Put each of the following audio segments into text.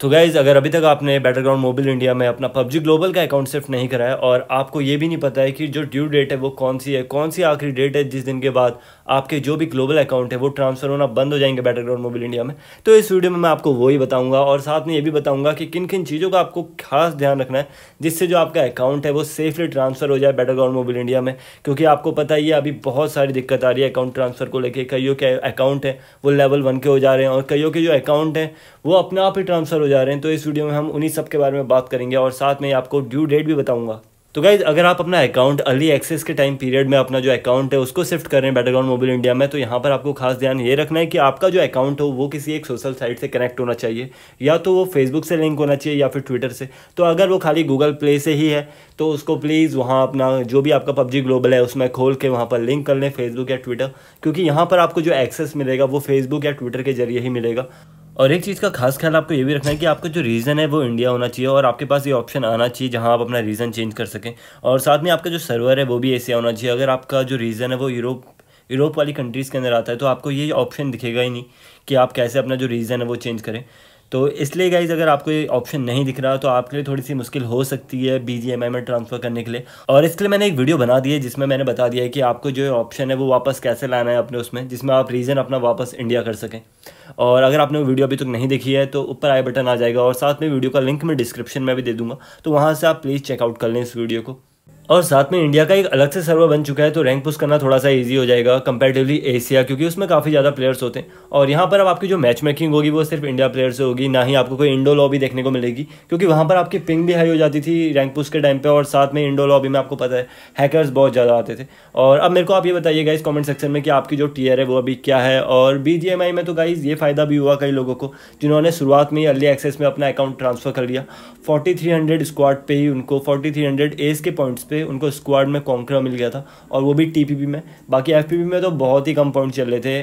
तो गाइज़ अगर अभी तक आपने बैटर ग्राउंड मोबाइल इंडिया में अपना पबजी ग्लोबल का अकाउंट सिर्फ नहीं कराया और आपको ये भी नहीं पता है कि जो ड्यू डेट है वो कौन सी है कौन सी आखिरी डेट है जिस दिन के बाद आपके जो भी ग्लोबल अकाउंट है वो ट्रांसफ़र होना बंद हो जाएंगे बैटर ग्राउंड मोबाइल इंडिया में तो इस वीडियो में मैं आपको वही बताऊँगा और साथ में ये भी बताऊँगा कि किन किन चीज़ों का आपको खास ध्यान रखना है जिससे जो आपका अकाउंट है वो सेफली ट्रांसफ़र हो जाए बैटर ग्राउंड मोबाइल इंडिया में क्योंकि आपको पता ही है अभी बहुत सारी दिक्कत आ रही है अकाउंट ट्रांसफ़र को लेकर कईयों के अकाउंट हैं वो लेवल वन के हो जा रहे हैं और कईयों के जो अकाउंट हैं वो अपने आप ही ट्रांसफ़र हो जा रहे हैं तो इस वीडियो में हम उन्हीं सब के बारे में बात करेंगे और साथ में आपको ड्यू डेट भी बताऊंगा तो गाइज अगर आप अपना अकाउंट अर्ली एक्सेस के टाइम पीरियड में अपना जो अकाउंट है उसको शिफ्ट कर रहे हैं बैटर ग्राउंड मोबाइल इंडिया में तो यहाँ पर आपको खास ध्यान ये रखना है कि आपका जो अकाउंट हो वो किसी एक सोशल साइट से कनेक्ट होना चाहिए या तो वो फेसबुक से लिंक होना चाहिए या फिर ट्विटर से तो अगर वो खाली गूगल प्ले से ही है तो उसको प्लीज़ वहाँ अपना जो भी आपका पबजी ग्लोबल है उसमें खोल के वहाँ पर लिंक कर लें फेसबुक या ट्विटर क्योंकि यहाँ पर आपको जो एक्सेस मिलेगा वो फेसबुक या ट्विटर के जरिए ही मिलेगा और एक चीज़ का खास ख्याल आपको ये भी रखना है कि आपका जो रीज़न है वो इंडिया होना चाहिए और आपके पास ये ऑप्शन आना चाहिए जहाँ आप अपना रीज़न चेंज कर सकें और साथ में आपका जो सर्वर है वो भी एशिया होना चाहिए अगर आपका जो रीज़न है वो यूरोप यूरोप वाली कंट्रीज़ के अंदर आता है तो आपको ये ऑप्शन दिखेगा ही नहीं कि आप कैसे अपना जो रीज़न है वो चेंज करें तो इसलिए गाइज अगर आपको ये ऑप्शन नहीं दिख रहा तो आपके लिए थोड़ी सी मुश्किल हो सकती है बी जी में ट्रांसफ़र करने के लिए और इसके लिए मैंने एक वीडियो बना दी है जिसमें मैंने बता दिया है कि आपको जो ऑप्शन है वो वापस कैसे लाना है अपने उसमें जिसमें आप रीज़न अपना वापस इंडिया कर सकें और अगर आपने वो वीडियो अभी तक तो नहीं देखी है तो ऊपर आई बटन आ जाएगा और साथ में वीडियो का लिंक मैं डिस्क्रिप्शन में भी दे दूंगा तो वहाँ से आप प्लीज़ चेकआउट कर लें इस वीडियो को और साथ में इंडिया का एक अलग से सर्वर बन चुका है तो रैंक पुश करना थोड़ा सा इजी हो जाएगा कंपेरेटिवली एशिया क्योंकि उसमें काफ़ी ज़्यादा प्लेयर्स होते हैं और यहाँ पर अब आपकी जो मैच मेकिंग होगी वो सिर्फ इंडिया प्लेयर से होगी ना ही आपको कोई इंडो लॉबी देखने को मिलेगी क्योंकि वहाँ पर आपकी पिंग भी हाई हो जाती थी रैंक पुश के टाइम पर और साथ में इंडो लॉबी में आपको पता है हैकर्स बहुत ज़्यादा आते थे और अब मेरे को आप ये बताइएगा इस कॉमेंट सेक्शन में कि आपकी जो टीयर है वो अभी क्या है और बी में तो गाइज ये फ़ायदा भी हुआ कई लोगों को जिन्होंने शुरुआत में ही अर्ली एक्सेस में अपना अकाउंट ट्रांसफ़र कर लिया फोर्टी थ्री स्क्वाड पे ही उनको फोर्टी थ्री एस के पॉइंट्स पर पे उनको स्क्वाड में कॉन्करा मिल गया था और वो भी टीपीपी में बाकी एफपीपी में तो बहुत ही कम पॉइंट चल रहे थे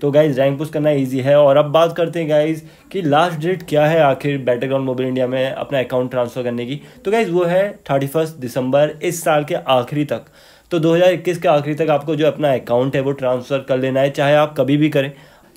तो गाइज रैंक पुश करना इजी है और अब बात करते हैं गाइज कि लास्ट डेट क्या है आखिर बैटर ग्राउंड मोबाइल इंडिया में अपना अकाउंट ट्रांसफ़र करने की तो गाइज वो है थर्टी फर्स्ट दिसंबर इस साल के आखिरी तक तो 2021 के आखिरी तक आपको जो अपना अकाउंट है वो ट्रांसफ़र कर लेना है चाहे आप कभी भी करें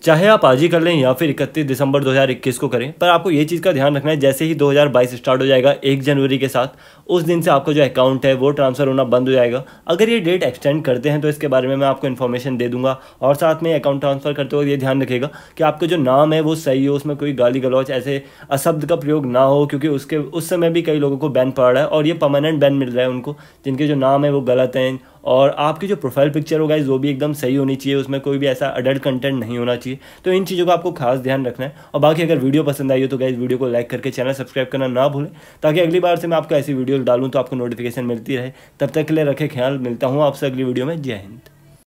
चाहे आप आज ही कर लें या फिर 31 दिसंबर 2021 को करें पर आपको ये चीज़ का ध्यान रखना है जैसे ही 2022 स्टार्ट हो जाएगा एक जनवरी के साथ उस दिन से आपका जो अकाउंट है वो ट्रांसफ़र होना बंद हो जाएगा अगर ये डेट एक्सटेंड करते हैं तो इसके बारे में मैं आपको इन्फॉर्मेशन दे दूंगा और साथ में अकाउंट ट्रांसफ़र करते वक्त ये ध्यान रखेगा कि आपका जो नाम है वो सही हो उसमें कोई गाली गलौच ऐसे अशब्द का प्रयोग ना हो क्योंकि उसके उस समय भी कई लोगों को बैन पड़ रहा है और ये परमानेंट बैन मिल रहा है उनको जिनके जो नाम है वो गलत हैं और आपकी जो प्रोफाइल पिक्चर होगा वो भी एकदम सही होनी चाहिए उसमें कोई भी ऐसा अडल्ट कंटेंट नहीं होना चाहिए तो इन चीज़ों का आपको खास ध्यान रखना है और बाकी अगर वीडियो पसंद आई हो तो गाइज़ वीडियो को लाइक करके चैनल सब्सक्राइब करना ना भूलें ताकि अगली बार से मैं आपको ऐसी वीडियो वीडियो डालूँ तो आपको नोटिफिकेशन मिलती रहे तब तक के लिए रखे ख्याल मिलता हूँ आपसे अगली वीडियो में जय हिंद